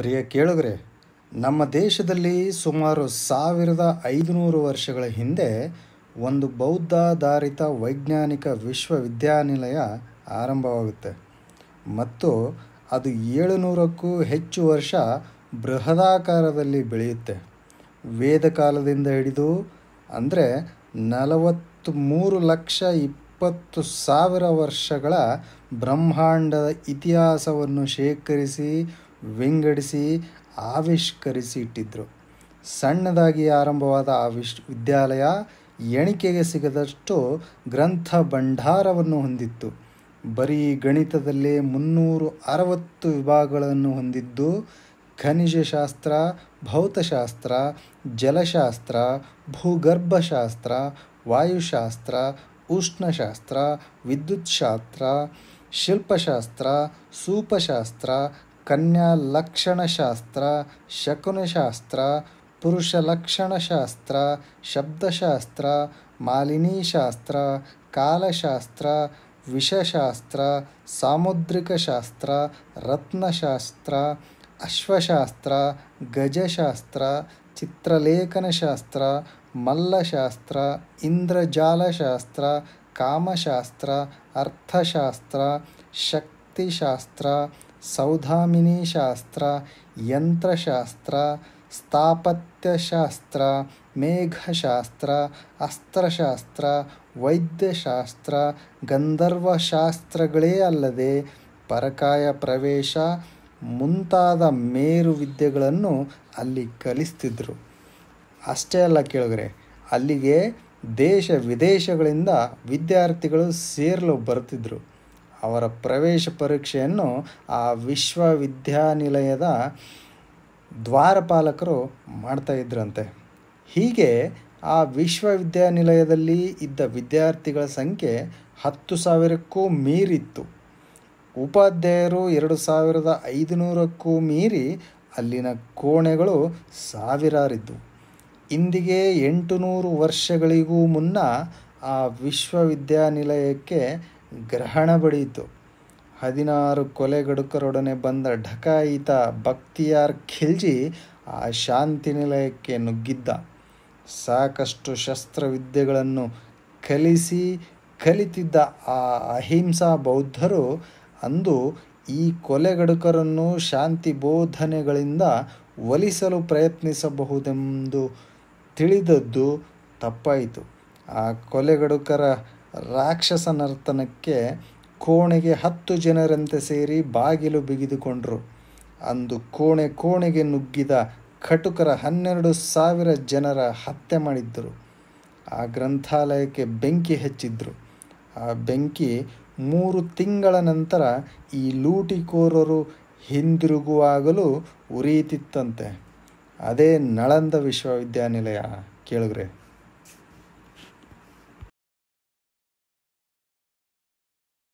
ಪ್ರಿಯ ಕೇಳುಗರೆ ನಮ್ಮ ದೇಶದಲ್ಲಿ ಸುಮಾರು ಸಾವಿರದ ಐದುನೂರು ವರ್ಷಗಳ ಹಿಂದೆ ಒಂದು ಬೌದ್ಧಾಧಾರಿತ ವೈಜ್ಞಾನಿಕ ವಿಶ್ವವಿದ್ಯಾನಿಲಯ ಆರಂಭವಾಗುತ್ತೆ ಮತ್ತು ಅದು ಏಳುನೂರಕ್ಕೂ ಹೆಚ್ಚು ವರ್ಷ ಬೃಹದಾಕಾರದಲ್ಲಿ ಬೆಳೆಯುತ್ತೆ ವೇದಕಾಲದಿಂದ ಹಿಡಿದು ಅಂದರೆ ನಲವತ್ತ್ಮೂರು ಲಕ್ಷ ಇಪ್ಪತ್ತು ಸಾವಿರ ವರ್ಷಗಳ ಬ್ರಹ್ಮಾಂಡದ ಇತಿಹಾಸವನ್ನು ಶೇಖರಿಸಿ ವಿಂಗಡಿಸಿ ಆವಿಷ್ಕರಿಸಿ ಇಟ್ಟಿದ್ದರು ಸಣ್ಣದಾಗಿ ಆರಂಭವಾದ ಆ ವಿಶ್ ವಿದ್ಯಾಲಯ ಎಣಿಕೆಗೆ ಸಿಗದಷ್ಟು ಗ್ರಂಥ ಭಂಡಾರವನ್ನು ಹೊಂದಿತ್ತು ಬರೀ ಗಣಿತದಲ್ಲಿ ಮುನ್ನೂರು ಅರವತ್ತು ವಿಭಾಗಗಳನ್ನು ಹೊಂದಿದ್ದು ಖನಿಜಶಾಸ್ತ್ರ ಭೌತಶಾಸ್ತ್ರ ಜಲಶಾಸ್ತ್ರ ಭೂಗರ್ಭಶಾಸ್ತ್ರ ವಾಯುಶಾಸ್ತ್ರ ಉಷ್ಣಶಾಸ್ತ್ರ ವಿದ್ಯುತ್ ಶಾಸ್ತ್ರ ಶಿಲ್ಪಶಾಸ್ತ್ರ ಸೂಪಶಾಸ್ತ್ರ ಕನ್ಯಾ ಲಕ್ಷಣಶಾಸ್ತ್ರ ಶಕುನಶಾಸ್ತ್ರ ಪುರುಷ ಲಕ್ಷಣಶಾಸ್ತ್ರ ಶಬ್ದಶಾಸ್ತ್ರ ಮಾಲಿನೀಶಾಸ್ತ್ರ ಕಾಲಶಾಸ್ತ್ರ ವಿಷಶಾಸ್ತ್ರ ಸಾಮುದ್ರಿಕ ಶಾಸ್ತ್ರ ರತ್ನಶಾಸ್ತ್ರ ಅಶ್ವಶಾಸ್ತ್ರ ಗಜಶಾಸ್ತ್ರ ಚಿತ್ರಲೇಖನಶಾಸ್ತ್ರ ಮಲ್ಲಶಾಸ್ತ್ರ ಇಂದ್ರಜಾಲಶಾಸ್ತ್ರ ಕಾಮಶಾಸ್ತ್ರ ಅರ್ಥಶಾಸ್ತ್ರ ಶಕ್ತಿಶಾಸ್ತ್ರ ಸೌಧಾಮಿನಿ ಶಾಸ್ತ್ರ ಯಂತ್ರಶಾಸ್ತ್ರ ಸ್ಥಾಪತ್ಯಶಾಸ್ತ್ರ ಮೇಘಶಾಸ್ತ್ರ ಅಸ್ತ್ರಶಾಸ್ತ್ರ ವೈದ್ಯಶಾಸ್ತ್ರ ಗಂಧರ್ವಶಾಸ್ತ್ರಗಳೇ ಅಲ್ಲದೆ ಪರಕಾಯ ಪ್ರವೇಶ ಮುಂತಾದ ಮೇರು ವಿದ್ಯೆಗಳನ್ನು ಅಲ್ಲಿ ಕಲಿಸ್ತಿದ್ರು ಅಷ್ಟೇ ಅಲ್ಲ ಕೇಳಿದ್ರೆ ಅಲ್ಲಿಗೆ ದೇಶ ವಿದೇಶಗಳಿಂದ ವಿದ್ಯಾರ್ಥಿಗಳು ಸೇರಲು ಬರ್ತಿದ್ರು ಅವರ ಪ್ರವೇಶ ಪರೀಕ್ಷೆಯನ್ನು ಆ ವಿಶ್ವವಿದ್ಯಾನಿಲಯದ ದ್ವಾರಪಾಲಕರು ಮಾಡ್ತಾಯಿದ್ರಂತೆ ಹೀಗೆ ಆ ವಿಶ್ವವಿದ್ಯಾನಿಲಯದಲ್ಲಿ ಇದ್ದ ವಿದ್ಯಾರ್ಥಿಗಳ ಸಂಖ್ಯೆ ಹತ್ತು ಸಾವಿರಕ್ಕೂ ಮೀರಿತ್ತು ಉಪಾಧ್ಯಾಯರು ಎರಡು ಸಾವಿರದ ಐದುನೂರಕ್ಕೂ ಮೀರಿ ಅಲ್ಲಿನ ಕೋಣೆಗಳು ಸಾವಿರಾರಿದ್ದು ಇಂದಿಗೆ ಎಂಟು ನೂರು ವರ್ಷಗಳಿಗೂ ಮುನ್ನ ಆ ವಿಶ್ವವಿದ್ಯಾನಿಲಯಕ್ಕೆ ಗ್ರಹಣ ಬಡಿಯಿತು ಹದಿನಾರು ಕೊಲೆಗಡುಕರೊಡನೆ ಬಂದ ಢಕಾಯಿತ ಭಕ್ತಿಯಾರ್ ಖಿಲ್ಜಿ ಆ ಶಾಂತಿ ನಿಲಯಕ್ಕೆ ನುಗ್ಗಿದ್ದ ಸಾಕಷ್ಟು ಶಸ್ತ್ರವಿದ್ಯೆಗಳನ್ನು ಕಲಿಸಿ ಕಲಿತಿದ್ದ ಆ ಅಹಿಂಸಾ ಬೌದ್ಧರು ಅಂದು ಈ ಕೊಲೆಗಡುಕರನ್ನು ಶಾಂತಿ ಬೋಧನೆಗಳಿಂದ ಒಲಿಸಲು ಪ್ರಯತ್ನಿಸಬಹುದೆಂದು ತಿಳಿದದ್ದು ತಪ್ಪಾಯಿತು ಆ ಕೊಲೆಗಡುಕರ ರಾಕ್ಷಸ ನರ್ತನಕ್ಕೆ ಕೋಣೆಗೆ ಹತ್ತು ಜನರಂತೆ ಸೇರಿ ಬಾಗಿಲು ಬಿಗಿದುಕೊಂಡರು ಅಂದು ಕೋಣೆ ಕೋಣೆಗೆ ನುಗ್ಗಿದ ಕಟುಕರ ಹನ್ನೆರಡು ಸಾವಿರ ಜನರ ಹತ್ಯೆ ಮಾಡಿದ್ದರು ಆ ಗ್ರಂಥಾಲಯಕ್ಕೆ ಬೆಂಕಿ ಹೆಚ್ಚಿದ್ದರು ಆ ಬೆಂಕಿ ಮೂರು ತಿಂಗಳ ನಂತರ ಈ ಲೂಟಿಕೋರರು ಹಿಂದಿರುಗುವಾಗಲೂ ಉರಿಯುತ್ತಿತ್ತಂತೆ ಅದೇ ನಳಂದ ವಿಶ್ವವಿದ್ಯಾನಿಲಯ ಕೇಳಿದ್ರೆ